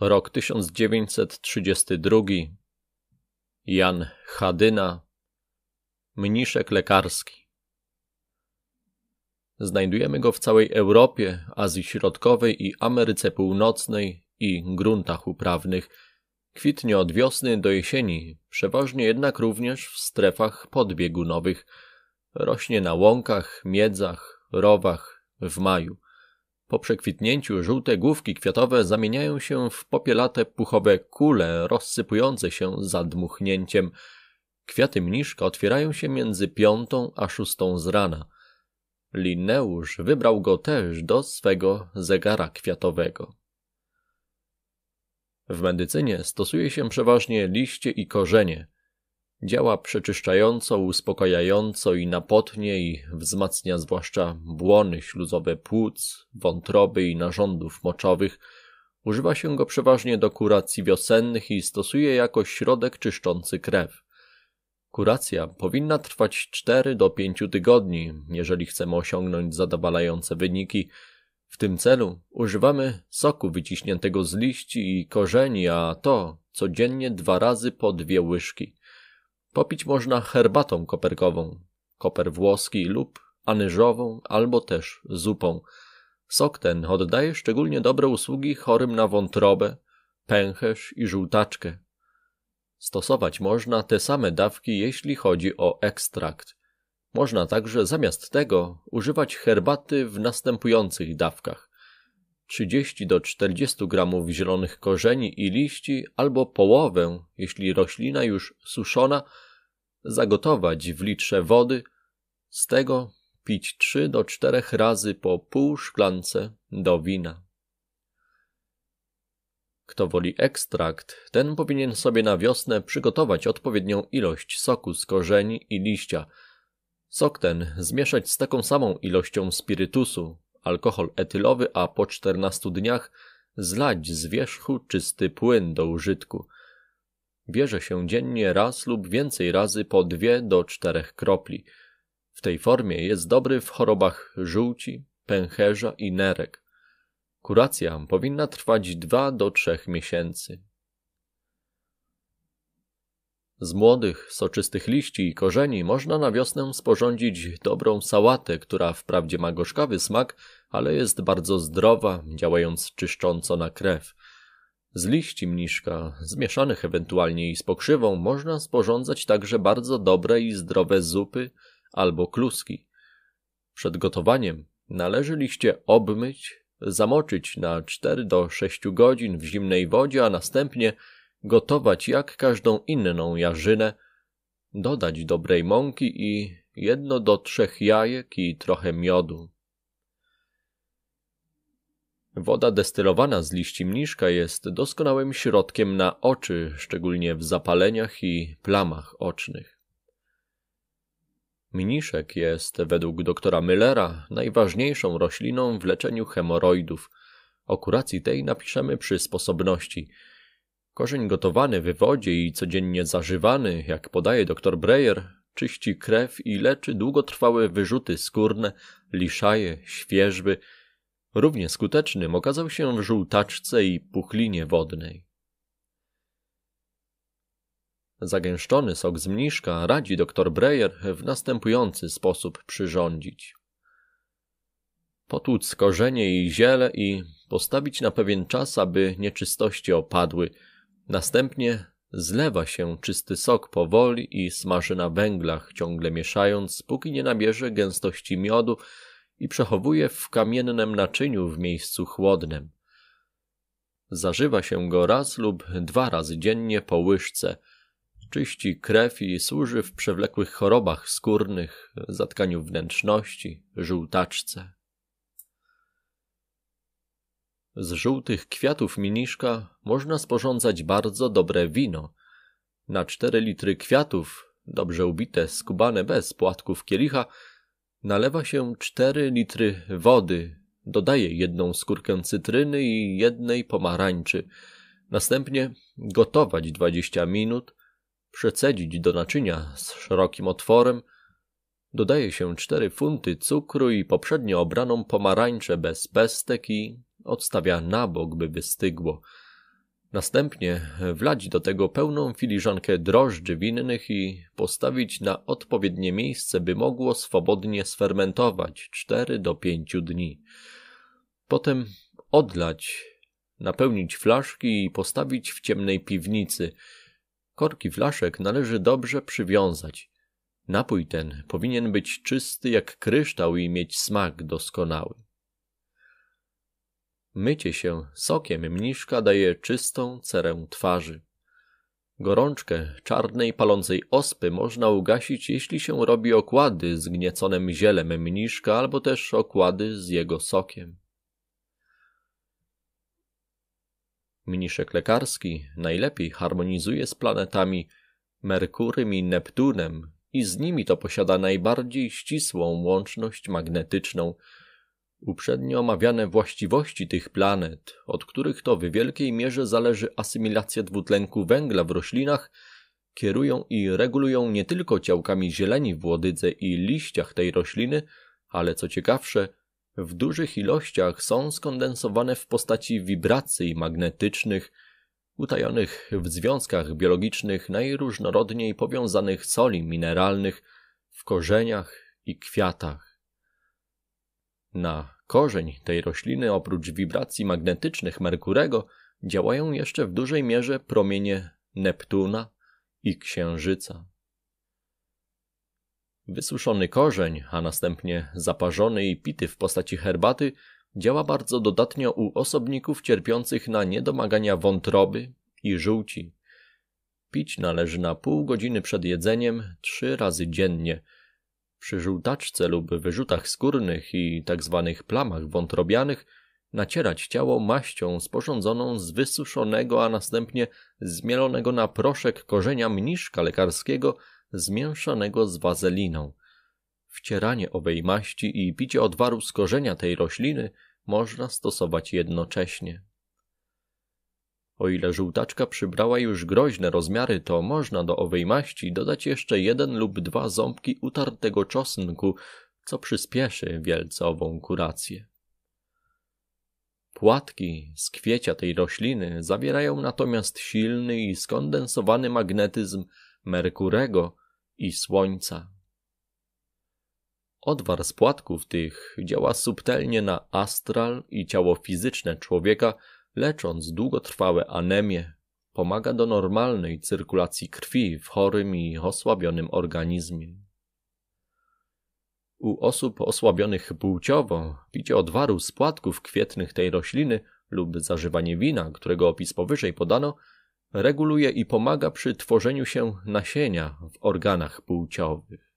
Rok 1932. Jan Chadyna. Mniszek lekarski. Znajdujemy go w całej Europie, Azji Środkowej i Ameryce Północnej i gruntach uprawnych. Kwitnie od wiosny do jesieni, przeważnie jednak również w strefach podbiegunowych. Rośnie na łąkach, miedzach, rowach w maju. Po przekwitnięciu żółte główki kwiatowe zamieniają się w popielate puchowe kule rozsypujące się za dmuchnięciem. Kwiaty mniszka otwierają się między piątą a szóstą z rana. Linneusz wybrał go też do swego zegara kwiatowego. W medycynie stosuje się przeważnie liście i korzenie. Działa przeczyszczająco, uspokajająco i napotnie i wzmacnia zwłaszcza błony śluzowe płuc, wątroby i narządów moczowych. Używa się go przeważnie do kuracji wiosennych i stosuje jako środek czyszczący krew. Kuracja powinna trwać 4 do 5 tygodni, jeżeli chcemy osiągnąć zadowalające wyniki. W tym celu używamy soku wyciśniętego z liści i korzeni, a to codziennie dwa razy po dwie łyżki. Popić można herbatą koperkową, koper włoski lub anyżową albo też zupą. Sok ten oddaje szczególnie dobre usługi chorym na wątrobę, pęcherz i żółtaczkę. Stosować można te same dawki, jeśli chodzi o ekstrakt. Można także zamiast tego używać herbaty w następujących dawkach. 30 do 40 gramów zielonych korzeni i liści albo połowę, jeśli roślina już suszona, zagotować w litrze wody, z tego pić 3 do 4 razy po pół szklance do wina. Kto woli ekstrakt, ten powinien sobie na wiosnę przygotować odpowiednią ilość soku z korzeni i liścia. Sok ten zmieszać z taką samą ilością spirytusu, alkohol etylowy, a po 14 dniach zlać z wierzchu czysty płyn do użytku. Bierze się dziennie raz lub więcej razy po dwie do czterech kropli. W tej formie jest dobry w chorobach żółci, pęcherza i nerek. Kuracja powinna trwać 2 do 3 miesięcy. Z młodych, soczystych liści i korzeni można na wiosnę sporządzić dobrą sałatę, która wprawdzie ma gorzkawy smak, ale jest bardzo zdrowa, działając czyszcząco na krew. Z liści mniszka, zmieszanych ewentualnie i z pokrzywą, można sporządzać także bardzo dobre i zdrowe zupy albo kluski. Przed gotowaniem należy liście obmyć, zamoczyć na 4 do 6 godzin w zimnej wodzie, a następnie – gotować jak każdą inną jarzynę, dodać dobrej mąki i jedno do trzech jajek i trochę miodu. Woda destylowana z liści mniszka jest doskonałym środkiem na oczy, szczególnie w zapaleniach i plamach ocznych. Mniszek jest, według doktora Müllera, najważniejszą rośliną w leczeniu hemoroidów. O kuracji tej napiszemy przy sposobności – Korzeń gotowany w wodzie i codziennie zażywany, jak podaje dr Breyer, czyści krew i leczy długotrwałe wyrzuty skórne, liszaje, świeżby. Równie skutecznym okazał się w żółtaczce i puchlinie wodnej. Zagęszczony sok z mniszka radzi dr Breyer w następujący sposób przyrządzić. Potłuc korzenie i ziele i postawić na pewien czas, aby nieczystości opadły – Następnie zlewa się czysty sok powoli i smaży na węglach, ciągle mieszając, póki nie nabierze gęstości miodu i przechowuje w kamiennym naczyniu w miejscu chłodnym. Zażywa się go raz lub dwa razy dziennie po łyżce. Czyści krew i służy w przewlekłych chorobach skórnych, zatkaniu wnętrzności, żółtaczce. Z żółtych kwiatów miniszka można sporządzać bardzo dobre wino. Na cztery litry kwiatów, dobrze ubite, skubane bez płatków kielicha, nalewa się cztery litry wody, dodaje jedną skórkę cytryny i jednej pomarańczy. Następnie gotować 20 minut, przecedzić do naczynia z szerokim otworem, dodaje się 4 funty cukru i poprzednio obraną pomarańczę bez pestek i odstawia na bok, by wystygło. Następnie wlać do tego pełną filiżankę drożdży winnych i postawić na odpowiednie miejsce, by mogło swobodnie sfermentować 4 do 5 dni. Potem odlać, napełnić flaszki i postawić w ciemnej piwnicy. Korki flaszek należy dobrze przywiązać. Napój ten powinien być czysty jak kryształ i mieć smak doskonały. Mycie się sokiem mniszka daje czystą cerę twarzy. Gorączkę czarnej palącej ospy można ugasić, jeśli się robi okłady z gnieconym zielem mniszka albo też okłady z jego sokiem. Mniszek lekarski najlepiej harmonizuje z planetami Merkurym i Neptunem i z nimi to posiada najbardziej ścisłą łączność magnetyczną – Uprzednio omawiane właściwości tych planet, od których to w wielkiej mierze zależy asymilacja dwutlenku węgla w roślinach, kierują i regulują nie tylko ciałkami zieleni w łodydze i liściach tej rośliny, ale co ciekawsze, w dużych ilościach są skondensowane w postaci wibracji magnetycznych, utajonych w związkach biologicznych najróżnorodniej powiązanych soli mineralnych w korzeniach i kwiatach. Na Korzeń tej rośliny oprócz wibracji magnetycznych Merkurego działają jeszcze w dużej mierze promienie Neptuna i Księżyca. Wysuszony korzeń, a następnie zaparzony i pity w postaci herbaty, działa bardzo dodatnio u osobników cierpiących na niedomagania wątroby i żółci. Pić należy na pół godziny przed jedzeniem trzy razy dziennie – przy żółtaczce lub wyrzutach skórnych i tzw. Tak plamach wątrobianych nacierać ciało maścią sporządzoną z wysuszonego, a następnie zmielonego na proszek korzenia mniszka lekarskiego zmieszanego z wazeliną. Wcieranie owej maści i picie odwaru z korzenia tej rośliny można stosować jednocześnie. O ile żółtaczka przybrała już groźne rozmiary, to można do owej maści dodać jeszcze jeden lub dwa ząbki utartego czosnku, co przyspieszy wielce ową kurację. Płatki z kwiecia tej rośliny zawierają natomiast silny i skondensowany magnetyzm Merkurego i Słońca. Odwar z płatków tych działa subtelnie na astral i ciało fizyczne człowieka, Lecząc długotrwałe anemie, pomaga do normalnej cyrkulacji krwi w chorym i osłabionym organizmie. U osób osłabionych płciowo picie odwaru z płatków kwietnych tej rośliny lub zażywanie wina, którego opis powyżej podano, reguluje i pomaga przy tworzeniu się nasienia w organach płciowych.